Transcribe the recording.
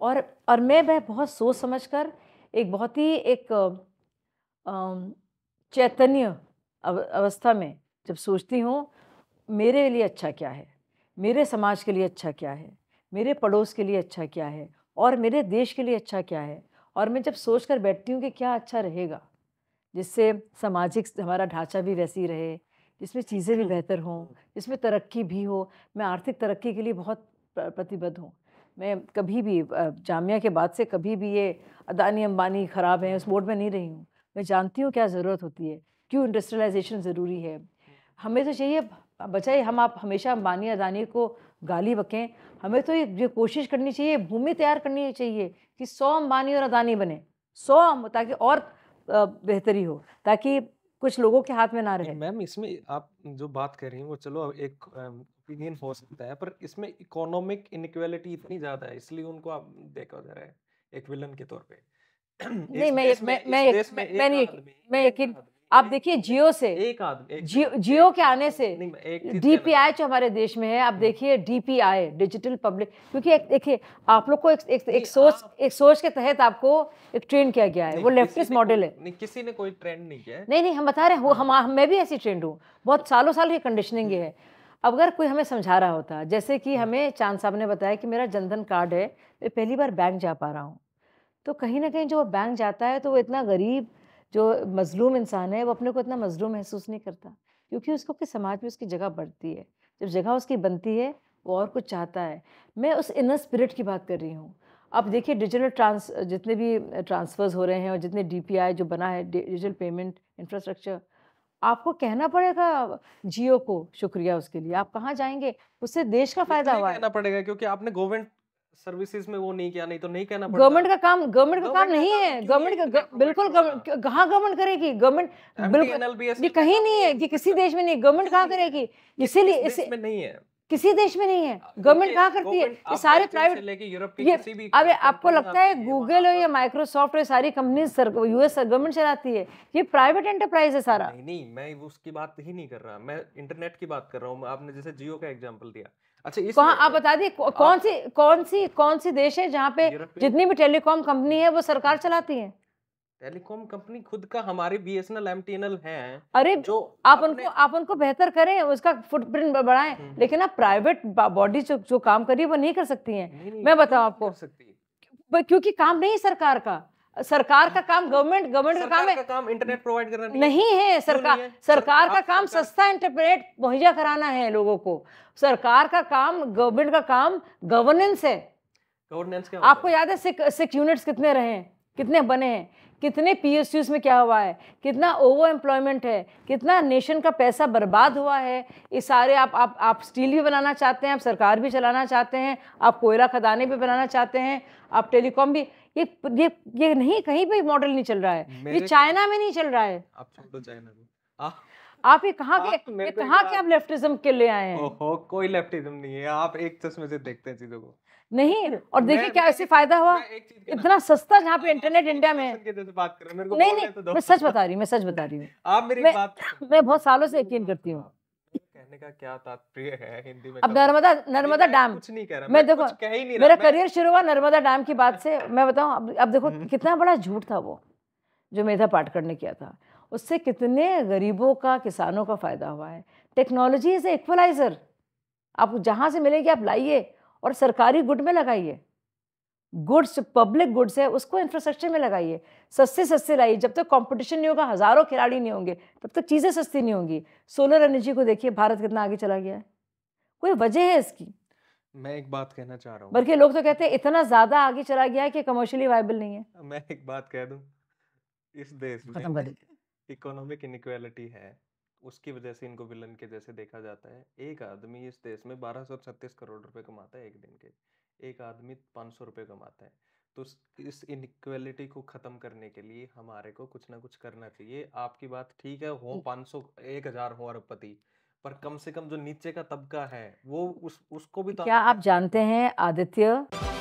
और और मैं वह बहुत सोच समझ कर एक बहुत ही एक चैतन्य अवस्था में जब सोचती हूँ मेरे लिए अच्छा क्या है मेरे समाज के लिए अच्छा क्या है मेरे पड़ोस के लिए अच्छा क्या है और मेरे देश के लिए अच्छा क्या है और मैं जब सोच कर बैठती हूँ कि क्या अच्छा रहेगा जिससे सामाजिक हमारा ढांचा भी वैसी रहे जिसमें चीज़ें भी हम्म। बेहतर हों जिसमें तरक्की भी हो मैं आर्थिक तरक्की के लिए बहुत प्रतिबद्ध हूँ मैं कभी भी जामिया के बाद से कभी भी ये अदानी अंबानी ख़राब हैं उस बोर्ड में नहीं रही हूँ मैं जानती हूँ क्या ज़रूरत होती है क्यों इंडस्ट्रियलाइजेशन ज़रूरी है हमें तो चाहिए बचाए हम आप हमेशा अंबानी अदानी को गाली बकें हमें तो ये कोशिश करनी चाहिए भूमि तैयार करनी चाहिए कि सौ अंबानी और अदानी बने सौ ताकि और बेहतरी हो ताकि कुछ लोगों के हाथ में ना रहे मैम इसमें आप जो बात कर रही हैं वो चलो एक ओपिनियन हो सकता है पर इसमें इकोनॉमिक इनक्वेलिटी इतनी ज़्यादा है इसलिए उनको आप देखा जा रहा है एक विलन के तौर पर नहीं मैं मैं मैं मैं यकीन आप देखिए जियो से एक आदमी जियो के आने से डीपीआई जो हमारे देश में है आप हम्म। देखिए डीपीआई डिजिटल पब्लिक क्योंकि एक देखिए आप लोग को एक एक, एक सोच एक सोच के तहत आपको एक ट्रेंड किया गया है वो लेफ्टिस्ट मॉडल है नहीं किसी ने कोई ट्रेंड नहीं किया नहीं नहीं हम बता रहे हैं हाँ। हम मैं भी ऐसी ट्रेंड हूँ बहुत सालों साल की कंडीशनिंग हम्म। है अब अगर कोई हमें समझा रहा होता जैसे कि हम्म। हमें चांद साहब ने बताया कि मेरा जनधन कार्ड है मैं पहली बार बैंक जा पा रहा हूँ तो कहीं ना कहीं जो वो बैंक जाता है तो वो इतना गरीब जो मजलूम इंसान है वो अपने को इतना मजलूम महसूस नहीं करता क्योंकि उसको कि समाज में उसकी जगह बढ़ती है जब जगह उसकी बनती है वो और कुछ चाहता है मैं उस इनर स्पिरिट की बात कर रही हूँ अब देखिए डिजिटल ट्रांस जितने भी ट्रांसफ़र्स हो रहे हैं और जितने डी जो बना है डिजिटल पेमेंट इंफ्रास्ट्रक्चर आपको कहना पड़ेगा जियो को शुक्रिया उसके लिए आप कहाँ जाएंगे उससे देश का फायदा हुआ कहना पड़ेगा क्योंकि आपने गवर्नमेंट सर्विसेज में वो नहीं किया नहीं तो नहीं कहना गवर्नमेंट का काम गवर्नमेंट का काम नहीं है गवर्नमेंट का बिल्कुल कहाँ गवर्नमेंट करेगी गवर्नमेंट बिल्कुल ये कहीं नहीं है कि किसी देश में नहीं गवर्नमेंट कहाँ करेगी इसीलिए नहीं है किसी देश में नहीं है गवर्नमेंट कहाँ करती है ये सारे प्राइवेट ये अरे आपको लगता है गूगल हो या माइक्रोसॉफ्ट हो सारी कंपनी यूएस गवर्नमेंट चलाती है ये प्राइवेट एंटरप्राइज है सारा नहीं, नहीं मैं उसकी बात ही नहीं कर रहा मैं इंटरनेट की बात कर रहा हूँ आपने जैसे जियो का एग्जाम्पल दिया अच्छा कौन आप बता दिए कौन सी कौन सी कौन सी देश है जहाँ पे जितनी भी टेलीकॉम कंपनी है वो सरकार चलाती है टेलीकॉम कंपनी खुद का हमारे B S N L M T N L है अरे जो आप उनको आप उनको बेहतर करें उसका फुटप्रिंट बढ़ाएं हम्म, हम्म। लेकिन आप प्राइवेट बॉडी जो जो काम करी वो नहीं कर सकती है नहीं, नहीं, मैं बताऊँ आपको क्योंकि काम नहीं सरकार का सरकार का काम गवर्नमेंट गवर्नमेंट का काम है का काम इंटरनेट प्रोवाइड करना नहीं, नहीं है सरकार सरकार का काम सस्ता इंटरनेट मुहैया कराना है लोगों को सरकार का काम गवर्नमेंट का काम गवर्नेंस है गवर्नेंस आपको याद है सिक्स यूनिट्स कितने रहे हैं कितने बने हैं कितने पीएसयूज में क्या हुआ है कितना ओवर एम्प्लॉयमेंट है कितना नेशन का पैसा बर्बाद हुआ है ये सारे आप आप आप स्टील भी बनाना चाहते हैं आप सरकार भी चलाना चाहते हैं आप कोयला खदाने भी बनाना चाहते हैं आप टेलीकॉम भी ये ये ये नहीं कहीं पे मॉडल नहीं चल रहा है ये चाइना में नहीं चल रहा है आप आप ये कहाँ के ये कहाँ के आप लेफ्टिज्म के ले आए हैं ओहो कोई लेफ्टिज्म नहीं है आप एक चश्मे से देखते हैं चीजों को नहीं और देखिए क्या ऐसे फायदा हुआ इतना सस्ता जहाँ पे इंटरनेट इंडिया में बात कर रहे हैं नहीं नहीं तो मैं सच बता रही हूँ मैं सच बता रही हूँ आप मेरी बात मैं बहुत सालों से यकीन करती हूँ क्या है हिंदी में अब नर्मदा नर्मदा डैम कुछ नहीं कह रहा मैं देखो कह ही नहीं मेरा करियर शुरू हुआ नर्मदा डैम की बात से मैं बताऊँ अब देखो हम्म। कितना बड़ा झूठ था वो जो मेधा पाठ करने किया था उससे कितने गरीबों का किसानों का फ़ायदा हुआ है टेक्नोलॉजी इज़ इक्वलाइज़र आप जहाँ से मिलेंगे आप लाइए और सरकारी गुड में लगाइए गुड्स पब्लिक गुड्स है उसको इंफ्रास्ट्रक्चर में लगाइए सस्ते सस्ते लाइए जब तक तो कंपटीशन नहीं होगा हज़ारों खिलाड़ी नहीं होंगे तब तक तो चीज़ें सस्ती नहीं होंगी सोलर एनर्जी को देखिए भारत कितना आगे चला गया है कोई वजह है इसकी मैं एक बात कहना चाह रहा हूँ बल्कि लोग तो कहते हैं इतना ज़्यादा आगे चला गया है कि कमर्शियली वाइबल नहीं है मैं एक बात कह दूँ इस देश में इकोनॉमिक इनक्वालिटी है उसकी वजह से इनको विलन के जैसे देखा जाता है एक आदमी इस देश में बारह सौ छत्तीस करोड़ रुपए कमाता है एक दिन के एक आदमी पाँच सौ रुपये कमाता है तो इस इनक्वेलिटी को ख़त्म करने के लिए हमारे को कुछ ना कुछ करना चाहिए आपकी बात ठीक है हो पाँच सौ एक हज़ार हो अरबपति पर कम से कम जो नीचे का तबका है वो उस उसको भी तो क्या आप जानते हैं आदित्य